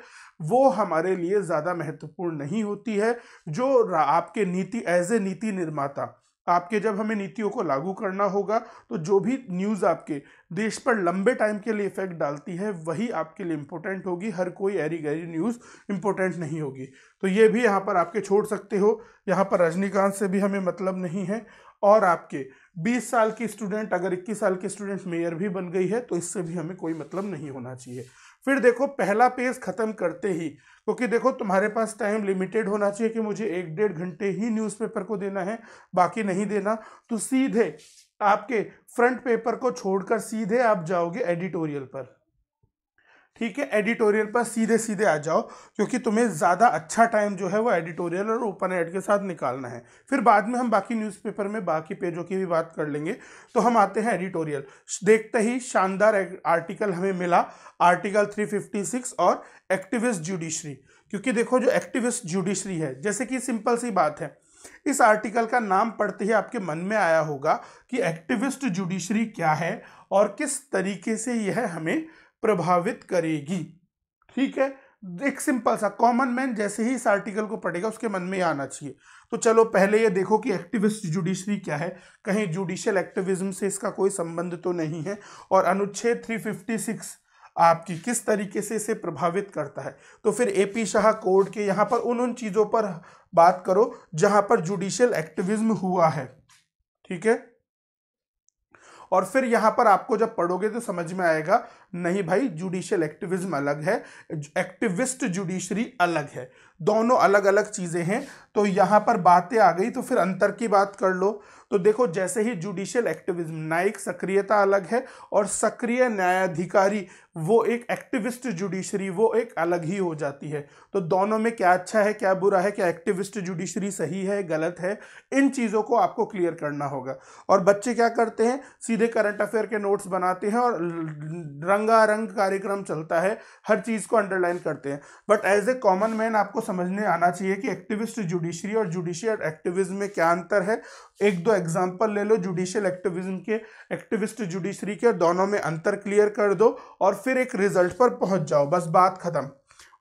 वो हमारे लिए ज़्यादा महत्वपूर्ण नहीं होती है जो आपके नीति एज ए नीति निर्माता आपके जब हमें नीतियों को लागू करना होगा तो जो भी न्यूज़ आपके देश पर लंबे टाइम के लिए इफेक्ट डालती है वही आपके लिए इम्पोर्टेंट होगी हर कोई एरी गैरी न्यूज़ इम्पोर्टेंट नहीं होगी तो ये भी यहाँ पर आपके छोड़ सकते हो यहाँ पर रजनीकांत से भी हमें मतलब नहीं है और आपके बीस साल की स्टूडेंट अगर इक्कीस साल की स्टूडेंट मेयर भी बन गई है तो इससे भी हमें कोई मतलब नहीं होना चाहिए फिर देखो पहला पेज खत्म करते ही क्योंकि देखो तुम्हारे पास टाइम लिमिटेड होना चाहिए कि मुझे एक डेढ़ घंटे ही न्यूज़पेपर को देना है बाकी नहीं देना तो सीधे आपके फ्रंट पेपर को छोड़कर सीधे आप जाओगे एडिटोरियल पर ठीक है एडिटोरियल पर सीधे सीधे आ जाओ क्योंकि तुम्हें ज़्यादा अच्छा टाइम जो है वो एडिटोरियल और ओपन एड के साथ निकालना है फिर बाद में हम बाकी न्यूज़पेपर में बाकी पेजों की भी बात कर लेंगे तो हम आते हैं एडिटोरियल देखते ही शानदार आर्टिकल हमें मिला आर्टिकल 356 और एक्टिविस्ट जुडिशरी क्योंकि देखो जो एक्टिविस्ट जुडिशरी है जैसे कि सिंपल सी बात है इस आर्टिकल का नाम पढ़ते ही आपके मन में आया होगा कि एक्टिविस्ट जुडिशरी क्या है और किस तरीके से यह हमें प्रभावित करेगी ठीक है एक सिंपल सा कॉमन मैन जैसे ही इस आर्टिकल को पढ़ेगा उसके मन में आना चाहिए तो चलो पहले ये देखो कि एक्टिविस्ट जुडिशरी क्या है कहीं जुडिशियल एक्टिविज्म से इसका कोई संबंध तो नहीं है और अनुच्छेद 356 आपकी किस तरीके से इसे प्रभावित करता है तो फिर ए पी शाह कोर्ट के यहाँ पर उन उन चीज़ों पर बात करो जहाँ पर जुडिशियल एक्टिविज्म हुआ है ठीक है और फिर यहाँ पर आपको जब पढ़ोगे तो समझ में आएगा नहीं भाई जुडिशियल एक्टिविज्म अलग है एक्टिविस्ट जुडिशरी अलग है दोनों अलग अलग चीज़ें हैं तो यहाँ पर बातें आ गई तो फिर अंतर की बात कर लो तो देखो जैसे ही जुडिशियल एक्टिविज्म न्यायिक सक्रियता अलग है और सक्रिय न्यायाधिकारी वो एक एक्टिविस्ट जुडिशरी वो एक अलग ही हो जाती है तो दोनों में क्या अच्छा है क्या बुरा है क्या एक्टिविस्ट जुडिशरी सही है गलत है इन चीज़ों को आपको क्लियर करना होगा और बच्चे क्या करते हैं सीधे करंट अफेयर के नोट्स बनाते हैं और रंग रंगारंग कार्यक्रम चलता है हर चीज़ को अंडरलाइन करते हैं but as a common man आपको समझने आना चाहिए कि एक्टिविस्ट जुडिशरी और जुडिशियल एक्टिविज्म में क्या अंतर है एक दो एग्जाम्पल ले लो जुडिशियल एक्टिविज्म के एक्टिविस्ट जुडिशरी के दोनों में अंतर क्लियर कर दो और फिर एक रिजल्ट पर पहुंच जाओ बस बात ख़त्म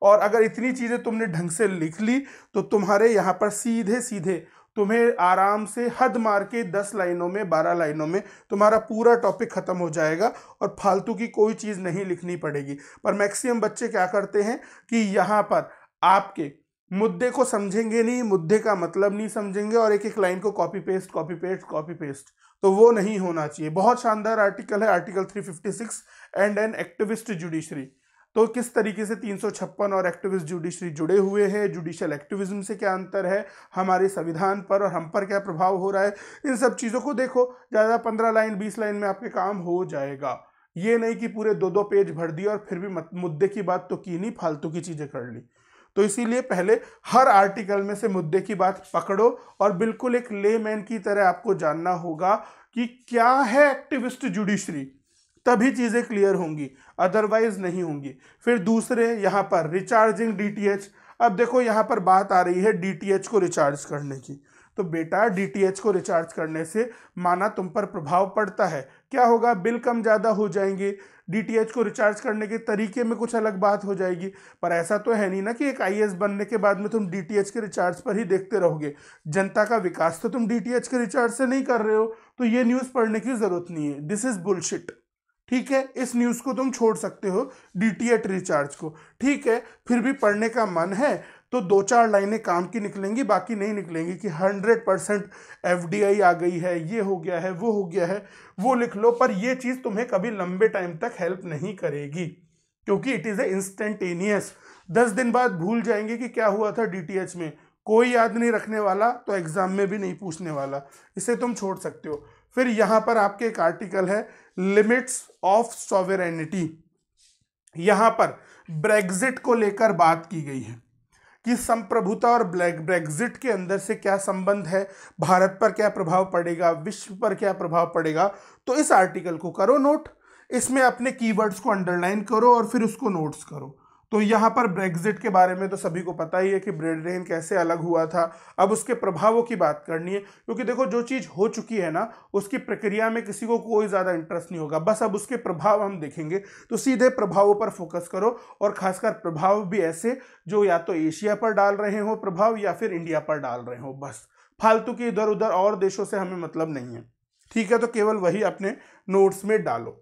और अगर इतनी चीज़ें तुमने ढंग से लिख ली तो तुम्हारे यहाँ पर सीधे सीधे तुम्हें आराम से हद मार के दस लाइनों में बारह लाइनों में तुम्हारा पूरा टॉपिक ख़त्म हो जाएगा और फालतू की कोई चीज़ नहीं लिखनी पड़ेगी पर मैक्सिमम बच्चे क्या करते हैं कि यहाँ पर आपके मुद्दे को समझेंगे नहीं मुद्दे का मतलब नहीं समझेंगे और एक एक लाइन को copy paste copy paste copy paste तो वो नहीं होना चाहिए बहुत शानदार आर्टिकल है article 356 and an activist judiciary तो किस तरीके से तीन और एक्टिविस्ट जुडिशरी जुड़े हुए हैं जुडिशल एक्टिविज्म से क्या अंतर है हमारे संविधान पर और हम पर क्या प्रभाव हो रहा है इन सब चीज़ों को देखो ज़्यादा पंद्रह लाइन बीस लाइन में आपके काम हो जाएगा ये नहीं कि पूरे दो दो पेज भर दिए और फिर भी मुद्दे की बात तो की नहीं फालतू की चीज़ें कर ली तो इसीलिए पहले हर आर्टिकल में से मुद्दे की बात पकड़ो और बिल्कुल एक लेमैन की तरह आपको जानना होगा कि क्या है एक्टिविस्ट जुडिशरी तभी चीज़ें क्लियर होंगी अदरवाइज नहीं होंगी फिर दूसरे यहाँ पर रिचार्जिंग डी अब देखो यहाँ पर बात आ रही है डी को रिचार्ज करने की तो बेटा डी को रिचार्ज करने से माना तुम पर प्रभाव पड़ता है क्या होगा बिल कम ज़्यादा हो जाएंगे डी को रिचार्ज करने के तरीके में कुछ अलग बात हो जाएगी पर ऐसा तो है नहीं ना कि एक आई बनने के बाद में तुम डी के रिचार्ज पर ही देखते रहोगे जनता का विकास तो तुम डी के रिचार्ज से नहीं कर रहे हो तो ये न्यूज़ पढ़ने की ज़रूरत नहीं है दिस इज़ बुलशिट ठीक है इस न्यूज़ को तुम छोड़ सकते हो डी रिचार्ज को ठीक है फिर भी पढ़ने का मन है तो दो चार लाइनें काम की निकलेंगी बाकी नहीं निकलेंगी कि हंड्रेड परसेंट एफ आ गई है ये हो गया है वो हो गया है वो लिख लो पर ये चीज़ तुम्हें कभी लंबे टाइम तक हेल्प नहीं करेगी क्योंकि इट इज़ ए इंस्टेंटेनियस दस दिन बाद भूल जाएंगे कि क्या हुआ था डी में कोई याद नहीं रखने वाला तो एग्ज़ाम में भी नहीं पूछने वाला इसे तुम छोड़ सकते हो फिर यहाँ पर आपके एक आर्टिकल है लिमिट्स ऑफ सॉवेरेनिटी यहां पर ब्रेग्जिट को लेकर बात की गई है कि संप्रभुता और ब्रेग्जिट के अंदर से क्या संबंध है भारत पर क्या प्रभाव पड़ेगा विश्व पर क्या प्रभाव पड़ेगा तो इस आर्टिकल को करो नोट इसमें अपने कीवर्ड्स को अंडरलाइन करो और फिर उसको नोट्स करो तो यहाँ पर ब्रेग्जिट के बारे में तो सभी को पता ही है कि ब्रिटेन कैसे अलग हुआ था अब उसके प्रभावों की बात करनी है क्योंकि देखो जो चीज़ हो चुकी है ना उसकी प्रक्रिया में किसी को कोई ज़्यादा इंटरेस्ट नहीं होगा बस अब उसके प्रभाव हम देखेंगे तो सीधे प्रभावों पर फोकस करो और खासकर प्रभाव भी ऐसे जो या तो एशिया पर डाल रहे हो प्रभाव या फिर इंडिया पर डाल रहे हो बस फालतू के इधर उधर और देशों से हमें मतलब नहीं है ठीक है तो केवल वही अपने नोट्स में डालो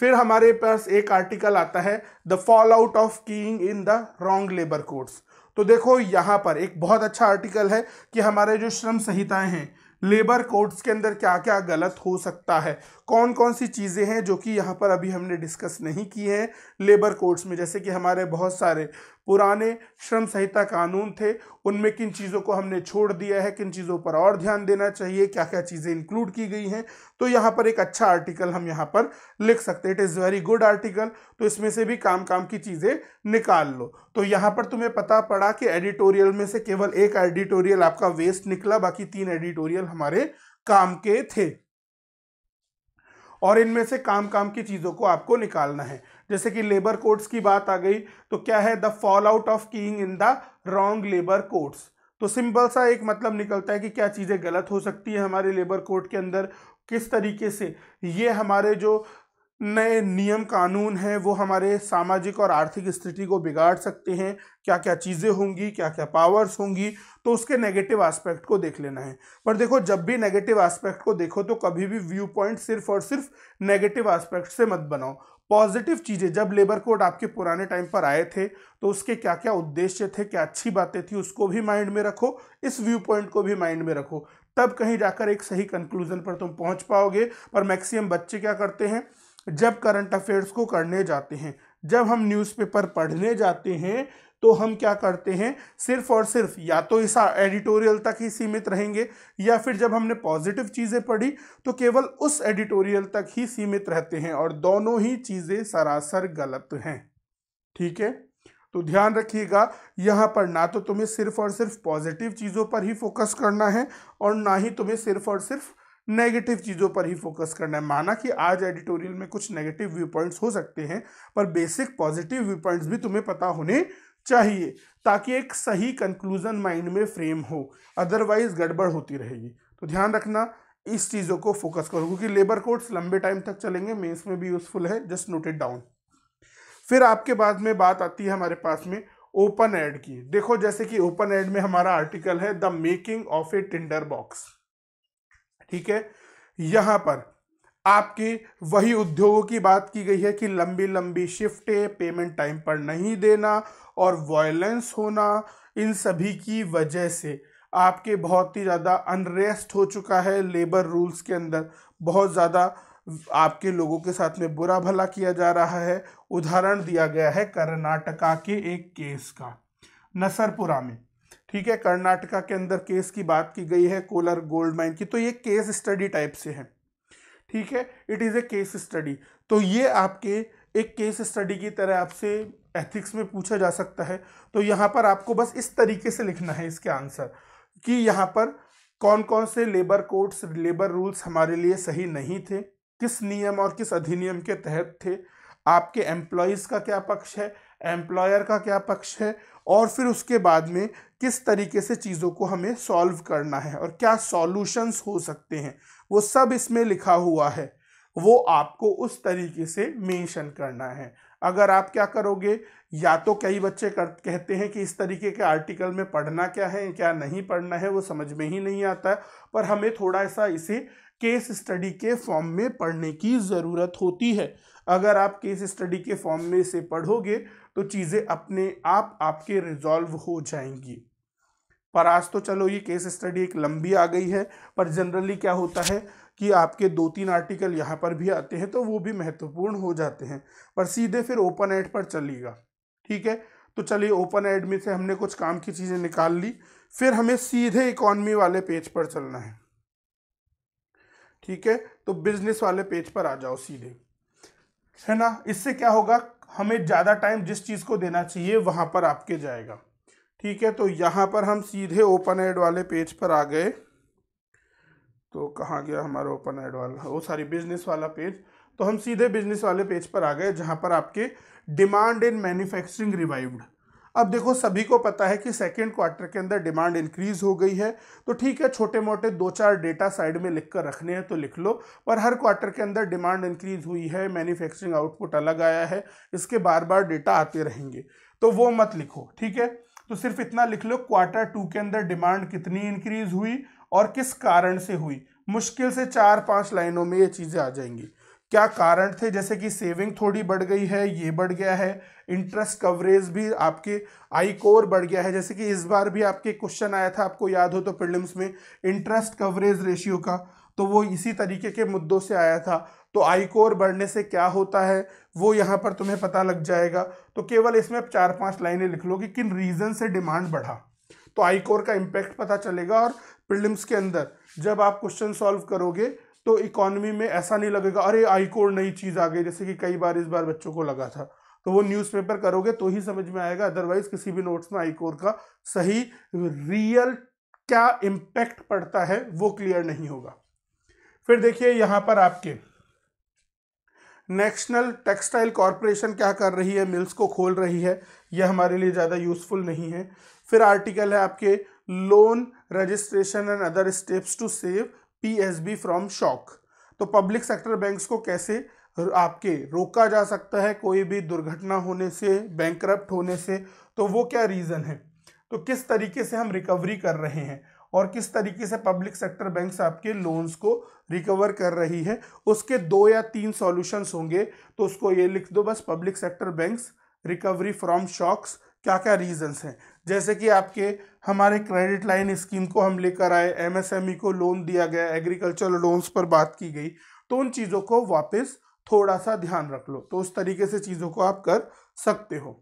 फिर हमारे पास एक आर्टिकल आता है the fall out of keying in the wrong labour codes तो देखो यहाँ पर एक बहुत अच्छा आर्टिकल है कि हमारे जो श्रम संहिताएं हैं लेबर कोड्स के अंदर क्या क्या गलत हो सकता है कौन कौन सी चीज़ें हैं जो कि यहाँ पर अभी हमने डिस्कस नहीं की हैं लेबर कोड्स में जैसे कि हमारे बहुत सारे पुराने श्रम संहिता कानून थे उनमें किन चीज़ों को हमने छोड़ दिया है किन चीज़ों पर और ध्यान देना चाहिए क्या क्या चीज़ें इंक्लूड की गई हैं तो यहाँ पर एक अच्छा आर्टिकल हम यहाँ पर लिख सकते हैं it is very good article तो इसमें से भी काम काम की चीज़ें निकाल लो तो यहाँ पर तुम्हें पता पड़ा कि एडिटोरियल में से केवल एक एडिटोरियल आपका वेस्ट निकला बाकी तीन एडिटोरियल हमारे काम के थे और इनमें से काम काम की चीज़ों को आपको निकालना है जैसे कि लेबर कोड्स की बात आ गई तो क्या है the fall out of keying in the wrong labour courts तो सिंपल सा एक मतलब निकलता है कि क्या चीज़ें गलत हो सकती है हमारे लेबर कोर्ट के अंदर किस तरीके से ये हमारे जो नए नियम कानून हैं वो हमारे सामाजिक और आर्थिक स्थिति को बिगाड़ सकते हैं क्या क्या चीज़ें होंगी क्या क्या पावर्स होंगी तो उसके नेगेटिव एस्पेक्ट को देख लेना है पर देखो जब भी नेगेटिव एस्पेक्ट को देखो तो कभी भी व्यू पॉइंट सिर्फ और सिर्फ नेगेटिव एस्पेक्ट से मत बनाओ पॉजिटिव चीज़ें जब लेबर कोड आपके पुराने टाइम पर आए थे तो उसके क्या क्या उद्देश्य थे क्या अच्छी बातें थी उसको भी माइंड में रखो इस व्यू पॉइंट को भी माइंड में रखो तब कहीं जाकर एक सही कंक्लूजन पर तुम पहुंच पाओगे पर मैक्सिमम बच्चे क्या करते हैं जब करंट अफेयर्स को करने जाते हैं जब हम न्यूज़पेपर पढ़ने जाते हैं तो हम क्या करते हैं सिर्फ और सिर्फ या तो इस एडिटोरियल तक ही सीमित रहेंगे या फिर जब हमने पॉजिटिव चीज़ें पढ़ी तो केवल उस एडिटोरियल तक ही सीमित रहते हैं और दोनों ही चीज़ें सरासर गलत हैं ठीक है तो ध्यान रखिएगा यहाँ पर ना तो तुम्हें सिर्फ और सिर्फ पॉजिटिव चीज़ों पर ही फोकस करना है और ना ही तुम्हें सिर्फ और सिर्फ नेगेटिव चीज़ों पर ही फोकस करना है माना कि आज एडिटोरियल में कुछ नेगेटिव व्यू पॉइंट्स हो सकते हैं पर बेसिक पॉजिटिव व्यू पॉइंट्स भी तुम्हें पता होने चाहिए ताकि एक सही कंक्लूजन माइंड में फ्रेम हो अदरवाइज गड़बड़ होती रहेगी तो ध्यान रखना इस चीज़ों को फोकस करो क्योंकि लेबर कोड्स लंबे टाइम तक चलेंगे मेंस में भी यूज़फुल है जस्ट नोटेड डाउन फिर आपके बाद में बात आती है हमारे पास में ओपन एड की देखो जैसे कि ओपन एड में हमारा आर्टिकल है the making of a tinder box ठीक है यहां पर आपके वही उद्योगों की बात की गई है कि लंबी लंबी शिफ्टें पेमेंट टाइम पर नहीं देना और वायलेंस होना इन सभी की वजह से आपके बहुत ही ज़्यादा अनरेस्ट हो चुका है लेबर रूल्स के अंदर बहुत ज़्यादा आपके लोगों के साथ में बुरा भला किया जा रहा है उदाहरण दिया गया है कर्नाटका के एक केस का नसरपुरा में ठीक है कर्नाटका के अंदर केस की बात की गई है कोलर गोल्ड माइन की तो ये केस स्टडी टाइप से है ठीक है it is a case study तो ये आपके एक केस स्टडी की तरह आपसे एथिक्स में पूछा जा सकता है तो यहाँ पर आपको बस इस तरीके से लिखना है इसके आंसर कि यहाँ पर कौन कौन से लेबर कोड्स लेबर रूल्स हमारे लिए सही नहीं थे किस नियम और किस अधिनियम के तहत थे आपके एम्प्लॉयज़ का क्या पक्ष है एम्प्लॉयर का क्या पक्ष है और फिर उसके बाद में किस तरीके से चीज़ों को हमें सॉल्व करना है और क्या सॉल्यूशंस हो सकते हैं वो सब इसमें लिखा हुआ है वो आपको उस तरीके से मेंशन करना है अगर आप क्या करोगे या तो कई बच्चे कर, कहते हैं कि इस तरीके के आर्टिकल में पढ़ना क्या है क्या नहीं पढ़ना है वो समझ में ही नहीं आता पर हमें थोड़ा सा इसे केस स्टडी के फॉर्म में पढ़ने की ज़रूरत होती है अगर आप केस स्टडी के फॉर्म में इसे पढ़ोगे तो चीज़ें अपने आप आपके रिजॉल्व हो जाएंगी पर आज तो चलो ये केस स्टडी एक लंबी आ गई है पर जनरली क्या होता है कि आपके दो तीन आर्टिकल यहाँ पर भी आते हैं तो वो भी महत्वपूर्ण हो जाते हैं पर सीधे फिर ओपन एड पर चलिएगा ठीक है तो चलिए ओपन एड में से हमने कुछ काम की चीज़ें निकाल ली फिर हमें सीधे इकॉनमी वाले पेज पर चलना है ठीक है तो बिजनेस वाले पेज पर आ जाओ सीधे है ना इससे क्या होगा हमें ज़्यादा टाइम जिस चीज़ को देना चाहिए वहाँ पर आपके जाएगा ठीक है तो यहाँ पर हम सीधे ओपन एड वाले पेज पर आ गए तो कहाँ गया हमारा ओपन एड वाला वो सारी बिजनेस वाला पेज तो हम सीधे बिजनेस वाले पेज पर आ गए जहाँ पर आपके डिमांड इन मैन्युफैक्चरिंग रिवाइव्ड अब देखो सभी को पता है कि सेकेंड क्वार्टर के अंदर डिमांड इंक्रीज हो गई है तो ठीक है छोटे मोटे दो चार डेटा साइड में लिख कर रखने हैं तो लिख लो पर हर क्वार्टर के अंदर डिमांड इंक्रीज हुई है मैन्युफैक्चरिंग आउटपुट अलग आया है इसके बार बार डेटा आते रहेंगे तो वो मत लिखो ठीक है तो सिर्फ इतना लिख लो क्वार्टर टू के अंदर डिमांड कितनी इंक्रीज हुई और किस कारण से हुई मुश्किल से चार पांच लाइनों में ये चीज़ें आ जाएंगी क्या कारण थे जैसे कि सेविंग थोड़ी बढ़ गई है ये बढ़ गया है इंटरेस्ट कवरेज भी आपके आई कोर बढ़ गया है जैसे कि इस बार भी आपके क्वेश्चन आया था आपको याद हो तो प्रिलिम्स में इंटरेस्ट कवरेज रेशियो का तो वो इसी तरीके के मुद्दों से आया था तो आई कोर बढ़ने से क्या होता है वो यहाँ पर तुम्हें पता लग जाएगा तो केवल इसमें आप चार पांच लाइनें लिख लो कि किन रीज़न से डिमांड बढ़ा तो आई कोर का इम्पैक्ट पता चलेगा और प्रिलिम्स के अंदर जब आप क्वेश्चन सॉल्व करोगे तो इकोनॉमी में ऐसा नहीं लगेगा अरे आई कोड नई चीज़ आ गई जैसे कि कई बार इस बार बच्चों को लगा था तो वो न्यूज़पेपर करोगे तो ही समझ में आएगा अदरवाइज किसी भी नोट्स में आईकोर का सही रियल क्या इम्पैक्ट पड़ता है वो क्लियर नहीं होगा फिर देखिए यहाँ पर आपके नेशनल टेक्सटाइल कॉरपोरेशन क्या कर रही है मिल्स को खोल रही है यह हमारे लिए ज़्यादा यूज़फुल नहीं है फिर आर्टिकल है आपके loan registration and other steps to save PSB from shock तो पब्लिक सेक्टर बैंक्स को कैसे आपके रोका जा सकता है कोई भी दुर्घटना होने से बैंक होने से तो वो क्या रीज़न है तो किस तरीके से हम रिकवरी कर रहे हैं और किस तरीके से पब्लिक सेक्टर बैंक्स आपके लोन्स को रिकवर कर रही है उसके दो या तीन सॉल्यूशंस होंगे तो उसको ये लिख दो बस public sector banks recovery from shocks क्या क्या रीजंस हैं जैसे कि आपके हमारे क्रेडिट लाइन स्कीम को हम लेकर आए एमएसएमई e को लोन दिया गया एग्रीकल्चर लोन्स पर बात की गई तो उन चीज़ों को वापस थोड़ा सा ध्यान रख लो तो उस तरीके से चीज़ों को आप कर सकते हो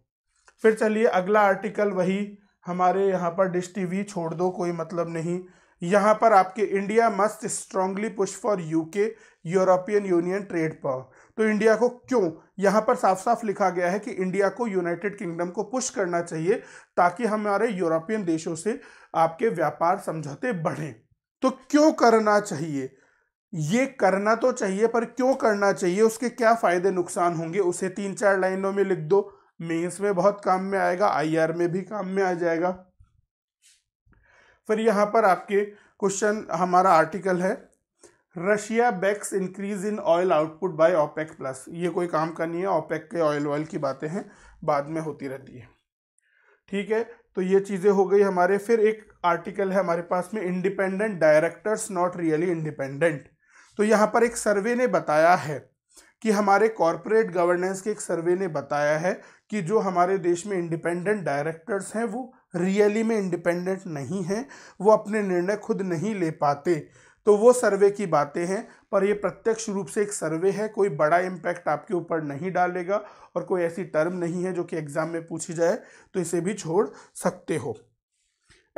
फिर चलिए अगला आर्टिकल वही हमारे यहाँ पर डिश टीवी छोड़ दो कोई मतलब नहीं यहाँ पर आपके India must strongly push for UK European Union trade power तो इंडिया को क्यों यहां पर साफ साफ लिखा गया है कि इंडिया को यूनाइटेड किंगडम को पुश करना चाहिए ताकि हमारे यूरोपियन देशों से आपके व्यापार समझौते बढ़ें तो क्यों करना चाहिए ये करना तो चाहिए पर क्यों करना चाहिए उसके क्या फ़ायदे नुकसान होंगे उसे तीन चार लाइनों में लिख दो मेंस में बहुत काम में आएगा आईआर में भी काम में आ जाएगा फिर यहां पर आपके क्वेश्चन हमारा आर्टिकल है Russia backs increase in oil output by OPEC plus ये कोई काम का नहीं है ओपेक के ऑयल ऑयल की बातें हैं बाद में होती रहती है ठीक है तो ये चीज़ें हो गई हमारे फिर एक आर्टिकल है हमारे पास में independent directors not really independent तो यहाँ पर एक सर्वे ने बताया है कि हमारे कॉरपोरेट गवर्नेंस के एक सर्वे ने बताया है कि जो हमारे देश में इंडिपेंडेंट डायरेक्टर्स हैं वो रियली में इंडिपेंडेंट नहीं हैं वो अपने निर्णय खुद नहीं ले पाते तो वो सर्वे की बातें हैं पर ये प्रत्यक्ष रूप से एक सर्वे है कोई बड़ा इम्पैक्ट आपके ऊपर नहीं डालेगा और कोई ऐसी टर्म नहीं है जो कि एग्ज़ाम में पूछी जाए तो इसे भी छोड़ सकते हो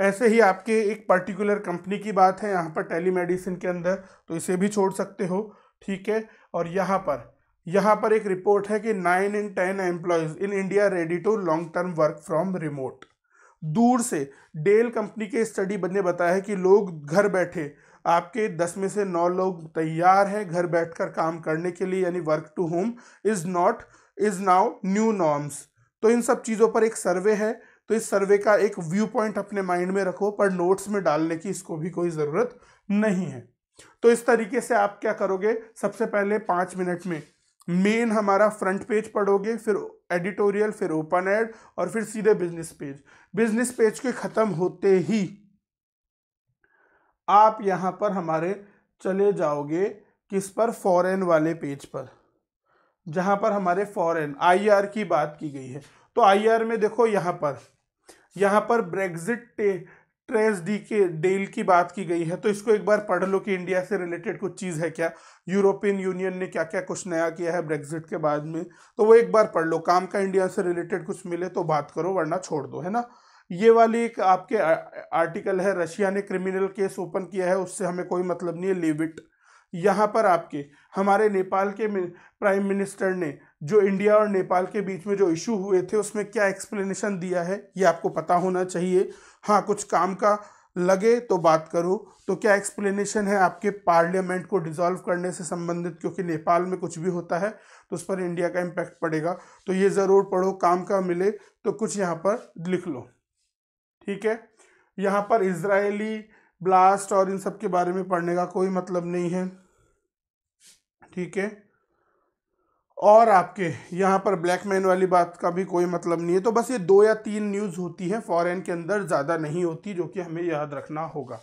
ऐसे ही आपके एक पर्टिकुलर कंपनी की बात है यहाँ पर टेलीमेडिसिन के अंदर तो इसे भी छोड़ सकते हो ठीक है और यहाँ पर यहाँ पर एक रिपोर्ट है कि nine in ten employees in India ready to long term work from remote दूर से डेल कंपनी के स्टडी बनने बताया है कि लोग घर बैठे आपके दस में से नौ लोग तैयार हैं घर बैठकर काम करने के लिए यानी work to home is not is now new norms तो इन सब चीज़ों पर एक सर्वे है तो इस सर्वे का एक व्यू पॉइंट अपने माइंड में रखो पर नोट्स में डालने की इसको भी कोई ज़रूरत नहीं है तो इस तरीके से आप क्या करोगे सबसे पहले पाँच मिनट में मेन हमारा फ्रंट पेज पढ़ोगे फिर एडिटोरियल फिर ओपन एड और फिर सीधे बिजनेस पेज बिजनेस पेज के ख़त्म होते ही आप यहाँ पर हमारे चले जाओगे किस पर फॉरेन वाले पेज पर जहाँ पर हमारे फॉरेन आईआर की बात की गई है तो आईआर में देखो यहाँ पर यहाँ पर ब्रेग्जिट ट्रेस डी के डेल की बात की गई है तो इसको एक बार पढ़ लो कि इंडिया से रिलेटेड कुछ चीज़ है क्या यूरोपियन यूनियन ने क्या क्या कुछ नया किया है ब्रेग्जिट के बाद में तो वो एक बार पढ़ लो काम का इंडिया से रिलेटेड कुछ मिले तो बात करो वरना छोड़ दो है ना ये वाली एक आपके आर्टिकल है रशिया ने क्रिमिनल केस ओपन किया है उससे हमें कोई मतलब नहीं है लिविट यहाँ पर आपके हमारे नेपाल के प्राइम मिनिस्टर ने जो इंडिया और नेपाल के बीच में जो इशू हुए थे उसमें क्या एक्सप्लेनेशन दिया है ये आपको पता होना चाहिए हाँ कुछ काम का लगे तो बात करो तो क्या एक्सप्लेनेशन है आपके पार्लियामेंट को डिसॉल्व करने से संबंधित क्योंकि नेपाल में कुछ भी होता है तो उस पर इंडिया का इम्पैक्ट पड़ेगा तो ये ज़रूर पढ़ो काम का मिले तो कुछ यहाँ पर लिख लो ठीक है यहाँ पर इसराइली ब्लास्ट और इन सब के बारे में पढ़ने का कोई मतलब नहीं है ठीक है और आपके यहाँ पर ब्लैक मैन वाली बात का भी कोई मतलब नहीं है तो बस ये दो या तीन न्यूज़ होती है फॉरेन के अंदर ज़्यादा नहीं होती जो कि हमें याद रखना होगा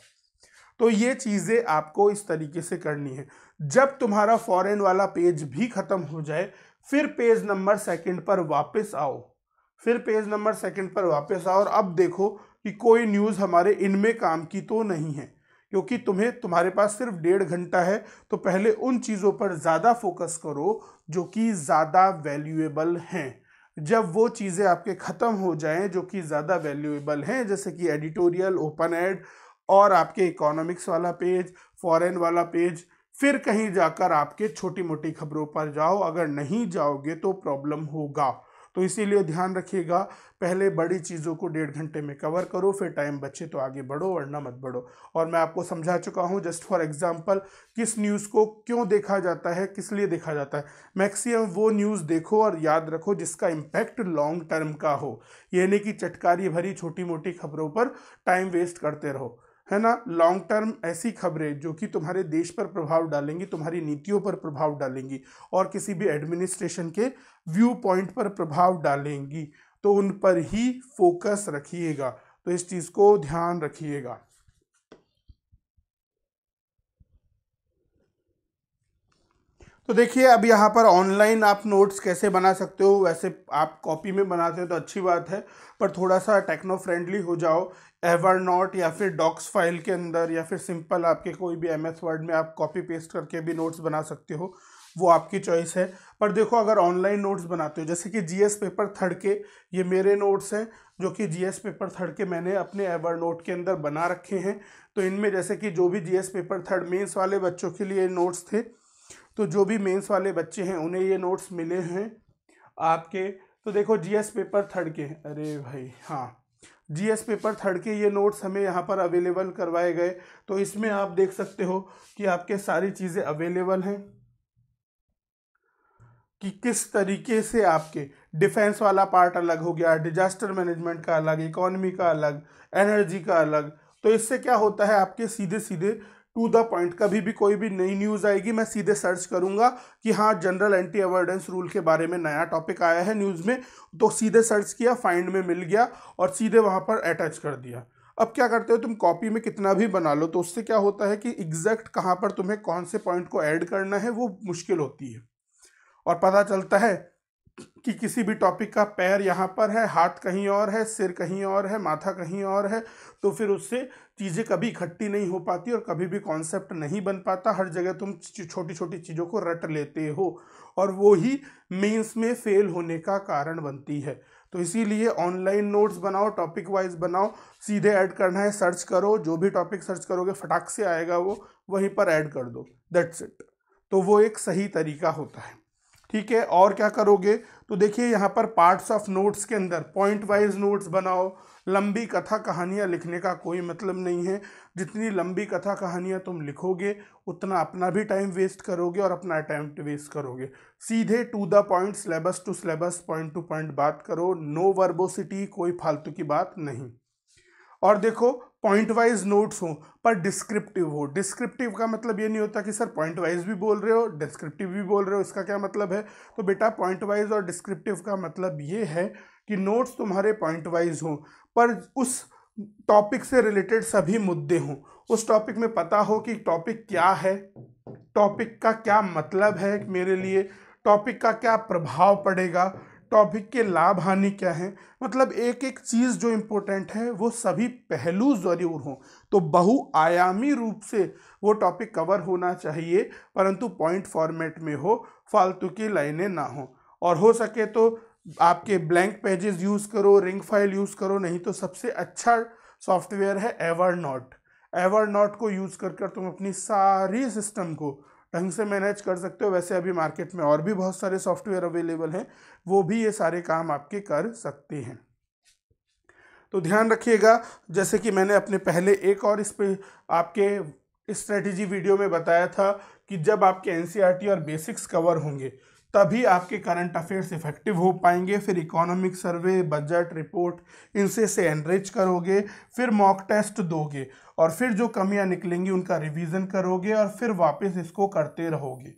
तो ये चीज़ें आपको इस तरीके से करनी है जब तुम्हारा फॉरेन वाला पेज भी ख़त्म हो जाए फिर पेज नंबर सेकंड पर वापस आओ फिर पेज नंबर सेकंड पर वापस आओ और अब देखो कि कोई न्यूज़ हमारे इनमें काम की तो नहीं है क्योंकि तुम्हें तुम्हारे पास सिर्फ डेढ़ घंटा है तो पहले उन चीज़ों पर ज़्यादा फोकस करो जो कि ज़्यादा वैल्यूएबल हैं जब वो चीज़ें आपके ख़त्म हो जाएं जो कि ज़्यादा वैल्यूएबल हैं जैसे कि एडिटोरियल ओपन एड और आपके इकोनॉमिक्स वाला पेज फॉरेन वाला पेज फिर कहीं जाकर आपके छोटी मोटी खबरों पर जाओ अगर नहीं जाओगे तो प्रॉब्लम होगा तो इसीलिए ध्यान रखिएगा पहले बड़ी चीज़ों को डेढ़ घंटे में कवर करो फिर टाइम बचे तो आगे बढ़ो वरना मत बढ़ो और मैं आपको समझा चुका हूँ जस्ट फॉर एग्जाम्पल किस न्यूज़ को क्यों देखा जाता है किस लिए देखा जाता है मैक्सिमम वो न्यूज़ देखो और याद रखो जिसका इम्पैक्ट लॉन्ग टर्म का हो यानी कि चटकारी भरी छोटी मोटी खबरों पर टाइम वेस्ट करते रहो है ना लॉन्ग टर्म ऐसी खबरें जो कि तुम्हारे देश पर प्रभाव डालेंगी तुम्हारी नीतियों पर प्रभाव डालेंगी और किसी भी एडमिनिस्ट्रेशन के व्यू पॉइंट पर प्रभाव डालेंगी तो उन पर ही फोकस रखिएगा तो इस चीज़ को ध्यान रखिएगा तो देखिए अब यहाँ पर ऑनलाइन आप नोट्स कैसे बना सकते हो वैसे आप कॉपी में बनाते हो तो अच्छी बात है पर थोड़ा सा टेक्नो फ्रेंडली हो जाओ एवर नॉट या फिर डॉक्स फाइल के अंदर या फिर सिंपल आपके कोई भी एम एस वर्ड में आप कॉपी पेस्ट करके भी नोट्स बना सकते हो वो आपकी चॉइस है पर देखो अगर ऑनलाइन नोट्स बनाते हो जैसे कि जीएस पेपर थर्ड के ये मेरे नोट्स हैं जो कि जीएस पेपर थर्ड के मैंने अपने एवर नोट के अंदर बना रखे हैं तो इनमें जैसे कि जो भी जीएस पेपर थर्ड मेंस वाले बच्चों के लिए नोट्स थे तो जो भी मेंस वाले बच्चे हैं उन्हें ये नोट्स मिले हैं आपके तो देखो एस पेपर थर्ड के अरे भाई हाँ जीएस पेपर थर्ड के ये नोट्स हमें यहाँ पर अवेलेबल करवाए गए तो इसमें आप देख सकते हो कि आपके सारी चीज़ें अवेलेबल हैं कि किस तरीके से आपके डिफेंस वाला पार्ट अलग हो गया डिजास्टर मैनेजमेंट का अलग इकोनॉमी का अलग एनर्जी का अलग तो इससे क्या होता है आपके सीधे सीधे टू द पॉइंट कभी भी कोई भी नई न्यूज़ आएगी मैं सीधे सर्च करूंगा कि हाँ जनरल एंटी अवर्डेंस रूल के बारे में नया टॉपिक आया है न्यूज़ में तो सीधे सर्च किया फाइंड में मिल गया और सीधे वहाँ पर अटैच कर दिया अब क्या करते हो तुम कॉपी में कितना भी बना लो तो उससे क्या होता है कि एग्जैक्ट कहाँ पर तुम्हें कौन से पॉइंट को ऐड करना है वो मुश्किल होती है और पता चलता है कि किसी भी टॉपिक का पैर यहाँ पर है हाथ कहीं और है सिर कहीं और है माथा कहीं और है तो फिर उससे चीज़ें कभी इकट्ठी नहीं हो पाती और कभी भी कॉन्सेप्ट नहीं बन पाता हर जगह तुम छोटी छोटी चीज़ों को रट लेते हो और वो ही मेंस में फेल होने का कारण बनती है तो इसीलिए ऑनलाइन नोट्स बनाओ टॉपिक वाइज बनाओ सीधे ऐड करना है सर्च करो जो भी टॉपिक सर्च करोगे फटाक से आएगा वो वहीं पर ऐड कर दो दैट्स इट तो वो एक सही तरीका होता है ठीक है और क्या करोगे तो देखिए यहाँ पर पार्ट्स ऑफ नोट्स के अंदर पॉइंट वाइज नोट्स बनाओ लंबी कथा कहानियाँ लिखने का कोई मतलब नहीं है जितनी लंबी कथा कहानियाँ तुम लिखोगे उतना अपना भी टाइम वेस्ट करोगे और अपना अटैम्प्ट वेस्ट करोगे सीधे to the point syllabus to syllabus point to point बात करो नो वर्बोसिटी कोई फालतू की बात नहीं और देखो पॉइंट वाइज नोट्स हो पर डिस्क्रिप्टिव हो डिस्क्रिप्टिव का मतलब ये नहीं होता कि सर पॉइंट वाइज भी बोल रहे हो डिस्क्रिप्टिव भी बोल रहे हो इसका क्या मतलब है तो बेटा पॉइंट वाइज और डिस्क्रिप्टिव का मतलब ये है कि नोट्स तुम्हारे पॉइंट वाइज हों पर उस टॉपिक से रिलेटेड सभी मुद्दे हों उस टॉपिक में पता हो कि टॉपिक क्या है टॉपिक का क्या मतलब है मेरे लिए टॉपिक का क्या प्रभाव पड़ेगा टॉपिक के लाभ हानि क्या हैं मतलब एक एक चीज़ जो इम्पोर्टेंट है वो सभी पहलू ज़रूर हों तो बहुआयामी रूप से वो टॉपिक कवर होना चाहिए परंतु पॉइंट फॉर्मेट में हो फालतू की लाइनें ना हों और हो सके तो आपके ब्लैंक पेजेस यूज़ करो रिंग फाइल यूज़ करो नहीं तो सबसे अच्छा सॉफ्टवेयर है एवर नॉट एवर नॉट को यूज़ कर कर तुम अपनी सारी सिस्टम को ढंग से मैनेज कर सकते हो वैसे अभी मार्केट में और भी बहुत सारे सॉफ्टवेयर अवेलेबल हैं वो भी ये सारे काम आपके कर सकते हैं तो ध्यान रखिएगा जैसे कि मैंने अपने पहले एक और इस पे आपके स्ट्रेटजी वीडियो में बताया था कि जब आपके एन e और बेसिक्स कवर होंगे तभी आपके करंट अफेयर्स इफेक्टिव हो पाएंगे फिर इकोनॉमिक सर्वे बजट रिपोर्ट इनसे से एनरिच करोगे फिर मॉक टेस्ट दोगे और फिर जो कमियां निकलेंगी उनका रिवीजन करोगे और फिर वापस इसको करते रहोगे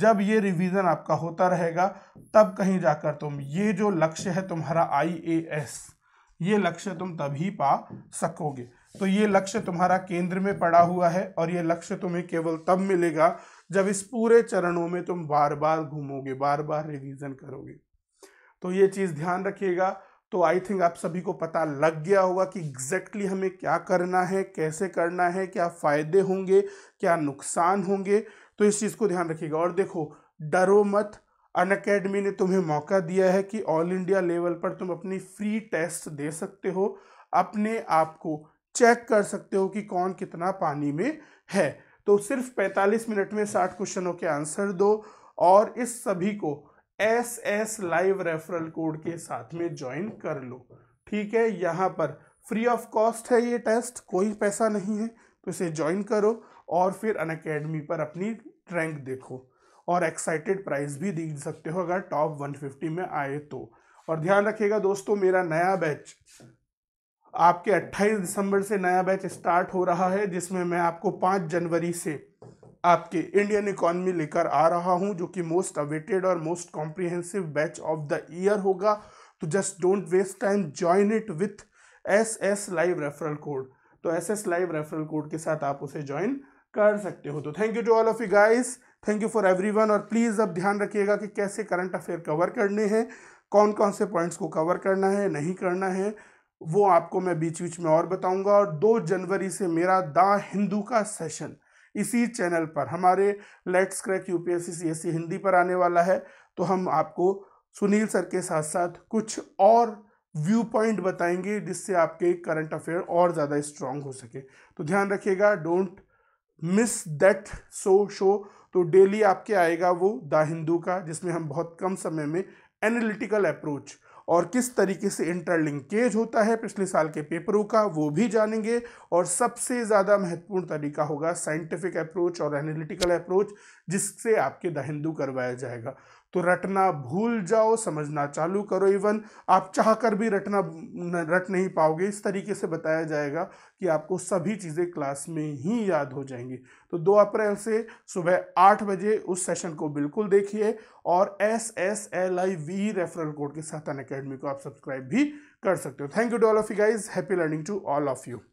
जब ये रिवीजन आपका होता रहेगा तब कहीं जाकर तुम ये जो लक्ष्य है तुम्हारा एस ये लक्ष्य तुम तभी पा सकोगे तो ये लक्ष्य तुम्हारा केंद्र में पड़ा हुआ है और ये लक्ष्य तुम्हें केवल तब मिलेगा जब इस पूरे चरणों में तुम बार बार घूमोगे बार बार रिवीजन करोगे तो ये चीज़ ध्यान रखिएगा तो आई थिंक आप सभी को पता लग गया होगा कि एग्जैक्टली exactly हमें क्या करना है कैसे करना है क्या फ़ायदे होंगे क्या नुकसान होंगे तो इस चीज़ को ध्यान रखिएगा और देखो डरो मत अन अकेडमी ने तुम्हें मौका दिया है कि ऑल इंडिया लेवल पर तुम अपनी फ्री टेस्ट दे सकते हो अपने आप को चेक कर सकते हो कि कौन कितना पानी में है तो सिर्फ 45 मिनट में 60 क्वेश्चनों के आंसर दो और इस सभी को S S live referral code के साथ में ज्वाइन कर लो ठीक है यहाँ पर फ्री ऑफ कॉस्ट है ये टेस्ट कोई पैसा नहीं है तो इसे ज्वाइन करो और फिर अन अकेडमी पर अपनी रैंक देखो और एक्साइटेड प्राइज भी दे सकते हो अगर टॉप 150 में आए तो और ध्यान रखिएगा दोस्तों मेरा नया बैच आपके 28 दिसंबर से नया बैच स्टार्ट हो रहा है जिसमें मैं आपको 5 जनवरी से आपके इंडियन इकोनॉमी लेकर आ रहा हूं जो कि मोस्ट अवेटेड और most comprehensive batch of the year होगा तो just don't waste time join it with S S live referral code तो S S live referral code के साथ आप उसे ज्वाइन कर सकते हो तो thank you to all of you guys thank you for every और प्लीज़ अब ध्यान रखिएगा कि कैसे करंट अफेयर कवर करने हैं कौन कौन से पॉइंट्स को कवर करना है नहीं करना है वो आपको मैं बीच बीच में और बताऊंगा और दो जनवरी से मेरा द हिंदू का सेशन इसी चैनल पर हमारे let's crack U P Hindi पर आने वाला है तो हम आपको सुनील सर के साथ साथ कुछ और व्यू पॉइंट बताएंगे जिससे आपके करंट अफेयर और ज़्यादा स्ट्रांग हो सके तो ध्यान रखिएगा don't miss that so show तो डेली आपके आएगा वो द हिंदू का जिसमें हम बहुत कम समय में एनालिटिकल अप्रोच और किस तरीके से इंटरलिंकेज होता है पिछले साल के पेपरों का वो भी जानेंगे और सबसे ज़्यादा महत्वपूर्ण तरीका होगा साइंटिफिक अप्रोच और एनालिटिकल अप्रोच जिससे आपके द हिंदू करवाया जाएगा तो रटना भूल जाओ समझना चालू करो इवन आप चाह कर भी रटना रट नहीं पाओगे इस तरीके से बताया जाएगा कि आपको सभी चीज़ें क्लास में ही याद हो जाएंगी तो 2 अप्रैल से सुबह आठ बजे उस सेशन को बिल्कुल देखिए और S S L I V referral code के साथ अन अकेडमी को आप सब्सक्राइब भी कर सकते हो thank you to all of you guys happy learning to all of you